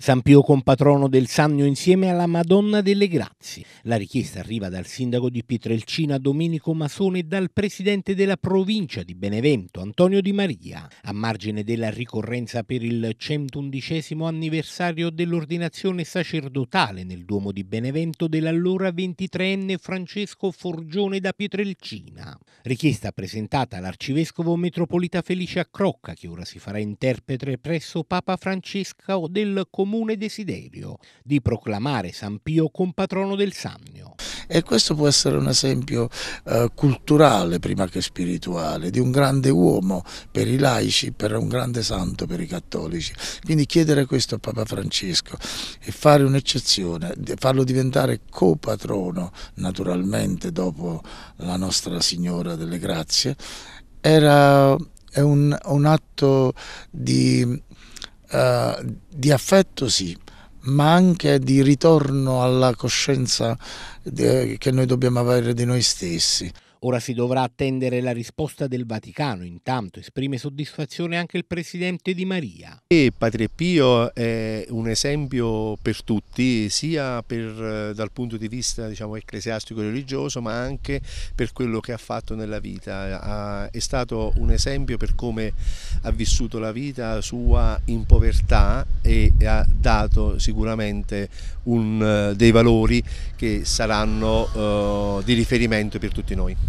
San Pio compatrono del Sannio insieme alla Madonna delle Grazie. La richiesta arriva dal sindaco di Pietrelcina Domenico Masone e dal presidente della provincia di Benevento Antonio Di Maria a margine della ricorrenza per il 111 anniversario dell'ordinazione sacerdotale nel Duomo di Benevento dell'allora 23enne Francesco Forgione da Pietrelcina. Richiesta presentata all'arcivescovo metropolita Felice Accrocca che ora si farà interprete presso Papa Francesco del Comune comune desiderio di proclamare San Pio compatrono del Sannio. E questo può essere un esempio eh, culturale prima che spirituale, di un grande uomo per i laici, per un grande santo per i cattolici. Quindi chiedere questo a Papa Francesco e fare un'eccezione, farlo diventare copatrono naturalmente dopo la Nostra Signora delle Grazie, era, è un, un atto di eh, di affetto sì, ma anche di ritorno alla coscienza eh, che noi dobbiamo avere di noi stessi. Ora si dovrà attendere la risposta del Vaticano, intanto esprime soddisfazione anche il Presidente Di Maria. E Padre Pio è un esempio per tutti, sia per, eh, dal punto di vista diciamo, ecclesiastico e religioso, ma anche per quello che ha fatto nella vita. È stato un esempio per come ha vissuto la vita sua in povertà e ha dato sicuramente un, eh, dei valori che saranno uh, di riferimento per tutti noi.